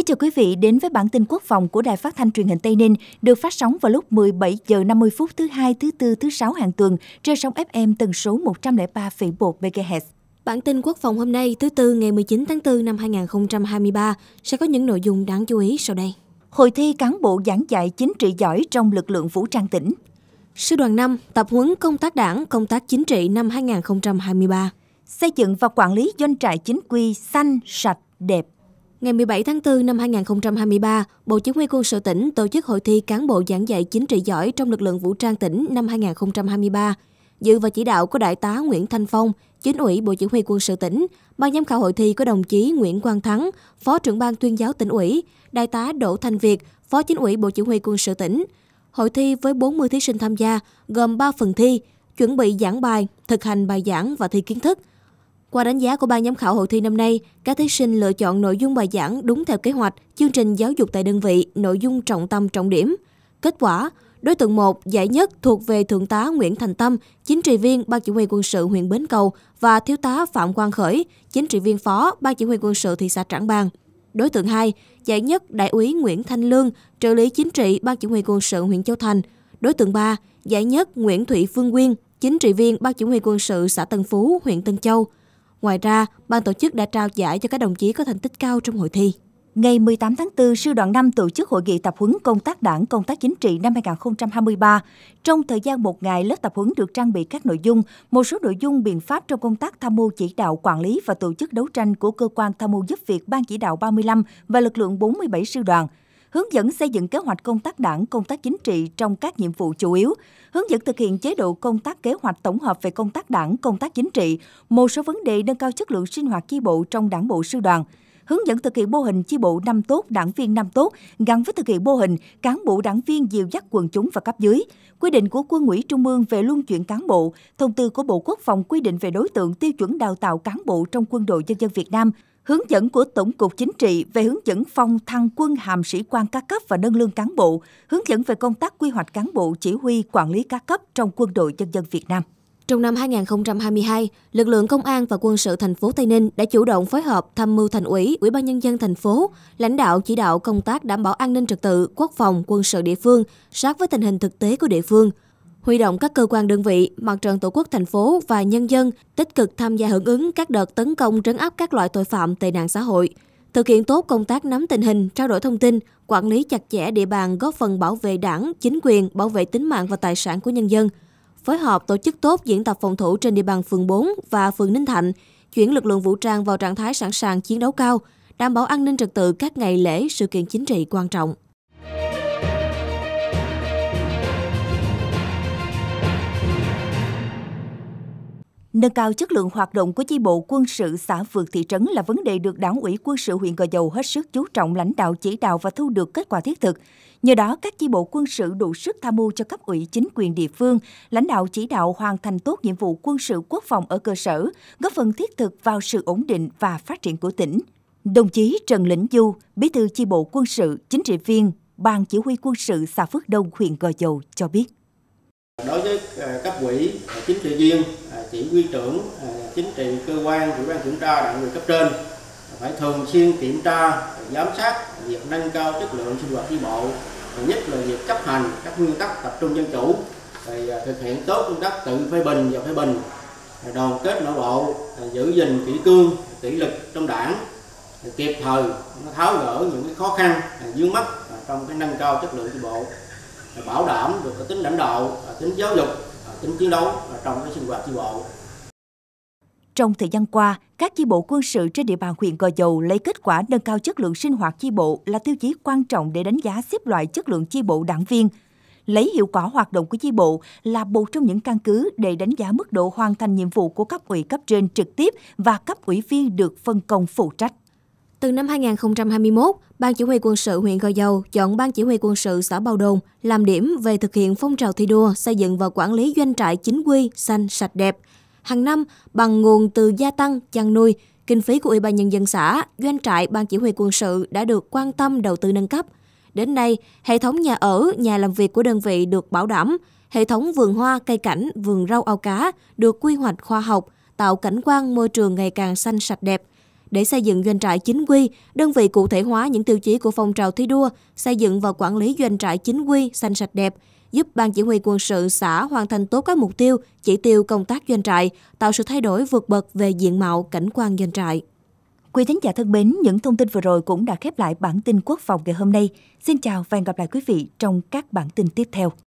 Kính chào quý vị đến với bản tin quốc phòng của Đài Phát thanh Truyền hình Tây Ninh, được phát sóng vào lúc 17 giờ 50 phút thứ hai, thứ tư, thứ sáu hàng tuần trên sóng FM tần số 103,1 MHz. Bản tin quốc phòng hôm nay, thứ tư ngày 19 tháng 4 năm 2023 sẽ có những nội dung đáng chú ý sau đây. Hội thi cán bộ giảng dạy chính trị giỏi trong lực lượng vũ trang tỉnh. Sư đoàn 5 tập huấn công tác đảng, công tác chính trị năm 2023. Xây dựng và quản lý doanh trại chính quy xanh, sạch, đẹp, Ngày 17 tháng 4 năm 2023, Bộ Chỉ huy quân sự tỉnh tổ chức hội thi cán bộ giảng dạy chính trị giỏi trong lực lượng vũ trang tỉnh năm 2023. Dự và chỉ đạo có Đại tá Nguyễn Thanh Phong, Chính ủy Bộ Chỉ huy quân sự tỉnh, Ban giám khảo hội thi có đồng chí Nguyễn Quang Thắng, Phó trưởng ban tuyên giáo tỉnh ủy, Đại tá Đỗ Thanh Việt, Phó Chính ủy Bộ Chỉ huy quân sự tỉnh. Hội thi với 40 thí sinh tham gia, gồm 3 phần thi, chuẩn bị giảng bài, thực hành bài giảng và thi kiến thức – qua đánh giá của ban giám khảo hội thi năm nay, các thí sinh lựa chọn nội dung bài giảng đúng theo kế hoạch, chương trình giáo dục tại đơn vị, nội dung trọng tâm trọng điểm. Kết quả, đối tượng 1 giải nhất thuộc về Thượng tá Nguyễn Thành Tâm, chính trị viên Ban chỉ huy quân sự huyện Bến Cầu và Thiếu tá Phạm Quang Khởi, chính trị viên phó Ban chỉ huy quân sự thị xã Trảng Bàng. Đối tượng 2 giải nhất Đại úy Nguyễn Thanh Lương, trợ lý chính trị Ban chỉ huy quân sự huyện Châu Thành. Đối tượng 3 giải nhất Nguyễn Thủy Phương Nguyên, chính trị viên Ban chỉ huy quân sự xã Tân Phú, huyện Tân Châu. Ngoài ra, ban tổ chức đã trao giải cho các đồng chí có thành tích cao trong hội thi. Ngày 18 tháng 4, Sư đoàn 5 tổ chức hội nghị tập huấn công tác đảng, công tác chính trị năm 2023. Trong thời gian một ngày, lớp tập huấn được trang bị các nội dung, một số nội dung biện pháp trong công tác tham mưu chỉ đạo quản lý và tổ chức đấu tranh của cơ quan tham mưu giúp việc Ban chỉ đạo 35 và lực lượng 47 sư đoàn – hướng dẫn xây dựng kế hoạch công tác đảng, công tác chính trị trong các nhiệm vụ chủ yếu, hướng dẫn thực hiện chế độ công tác kế hoạch tổng hợp về công tác đảng, công tác chính trị, một số vấn đề nâng cao chất lượng sinh hoạt chi bộ trong đảng bộ sư đoàn, hướng dẫn thực hiện mô hình chi bộ năm tốt, đảng viên năm tốt gắn với thực hiện mô hình cán bộ đảng viên dìu dắt quần chúng và cấp dưới, quy định của Quân ủy Trung ương về luân chuyển cán bộ, thông tư của Bộ Quốc phòng quy định về đối tượng tiêu chuẩn đào tạo cán bộ trong quân đội nhân dân Việt Nam, hướng dẫn của Tổng cục Chính trị về hướng dẫn phong thăng quân hàm sĩ quan các cấp và nâng lương cán bộ, hướng dẫn về công tác quy hoạch cán bộ chỉ huy quản lý các cấp trong quân đội nhân dân Việt Nam. Trong năm 2022, lực lượng công an và quân sự thành phố Tây Ninh đã chủ động phối hợp tham mưu thành ủy, ủy ban nhân dân thành phố, lãnh đạo chỉ đạo công tác đảm bảo an ninh trật tự, quốc phòng, quân sự địa phương sát với tình hình thực tế của địa phương – huy động các cơ quan đơn vị, mặt trận tổ quốc thành phố và nhân dân tích cực tham gia hưởng ứng các đợt tấn công trấn áp các loại tội phạm tệ nạn xã hội, thực hiện tốt công tác nắm tình hình, trao đổi thông tin, quản lý chặt chẽ địa bàn góp phần bảo vệ đảng, chính quyền, bảo vệ tính mạng và tài sản của nhân dân, phối hợp tổ chức tốt diễn tập phòng thủ trên địa bàn phường 4 và phường Ninh Thạnh, chuyển lực lượng vũ trang vào trạng thái sẵn sàng chiến đấu cao, đảm bảo an ninh trật tự các ngày lễ, sự kiện chính trị quan trọng. Nâng cao chất lượng hoạt động của chi bộ quân sự xã vượt thị trấn là vấn đề được Đảng ủy quân sự huyện Gò Dầu hết sức chú trọng lãnh đạo chỉ đạo và thu được kết quả thiết thực. Nhờ đó, các chi bộ quân sự đủ sức tham mưu cho cấp ủy chính quyền địa phương, lãnh đạo chỉ đạo hoàn thành tốt nhiệm vụ quân sự quốc phòng ở cơ sở, góp phần thiết thực vào sự ổn định và phát triển của tỉnh. Đồng chí Trần Lĩnh Du, bí thư chi bộ quân sự, chính trị viên, Ban Chỉ huy quân sự xã Phước Đông, huyện Gò Dầu cho biết. Đối với ờ, cấp ủy, chính trị viên, chỉ huy trưởng à, chính trị cơ quan ủy ban kiểm tra đảng ủy cấp trên phải thường xuyên kiểm tra giám sát việc nâng cao chất lượng sinh hoạt chi bộ nhất là việc chấp hành các nguyên tắc tập trung dân chủ à, thực hiện tốt công tác tự phê bình và phê bình à, đoàn kết nội bộ giữ gìn kỷ cương kỷ lực trong đảng kịp thời tháo gỡ những khó khăn vướng mắt trong cái nâng cao chất lượng chi bộ bảo đảm được tính lãnh đạo tính giáo dục tính chiến đấu trong cái sinh hoạt chi bộ. Trong thời gian qua, các chi bộ quân sự trên địa bàn huyện Gò Dầu lấy kết quả nâng cao chất lượng sinh hoạt chi bộ là tiêu chí quan trọng để đánh giá xếp loại chất lượng chi bộ đảng viên. Lấy hiệu quả hoạt động của chi bộ là một trong những căn cứ để đánh giá mức độ hoàn thành nhiệm vụ của cấp ủy cấp trên trực tiếp và cấp ủy viên được phân công phụ trách. Từ năm 2021, Ban Chỉ huy quân sự huyện Gò Dầu chọn Ban Chỉ huy quân sự xã Bào Đồn làm điểm về thực hiện phong trào thi đua xây dựng và quản lý doanh trại chính quy, xanh, sạch đẹp. Hàng năm, bằng nguồn từ gia tăng, chăn nuôi, kinh phí của Ủy ban Nhân dân xã, doanh trại Ban Chỉ huy quân sự đã được quan tâm đầu tư nâng cấp. Đến nay, hệ thống nhà ở, nhà làm việc của đơn vị được bảo đảm, hệ thống vườn hoa, cây cảnh, vườn rau ao cá được quy hoạch khoa học, tạo cảnh quan môi trường ngày càng xanh sạch đẹp, để xây dựng doanh trại chính quy, đơn vị cụ thể hóa những tiêu chí của phong trào thi đua, xây dựng và quản lý doanh trại chính quy, xanh sạch đẹp, giúp Ban Chỉ huy quân sự xã hoàn thành tốt các mục tiêu, chỉ tiêu công tác doanh trại, tạo sự thay đổi vượt bậc về diện mạo, cảnh quan doanh trại. Quý thính giả thân mến, những thông tin vừa rồi cũng đã khép lại bản tin quốc phòng ngày hôm nay. Xin chào và hẹn gặp lại quý vị trong các bản tin tiếp theo.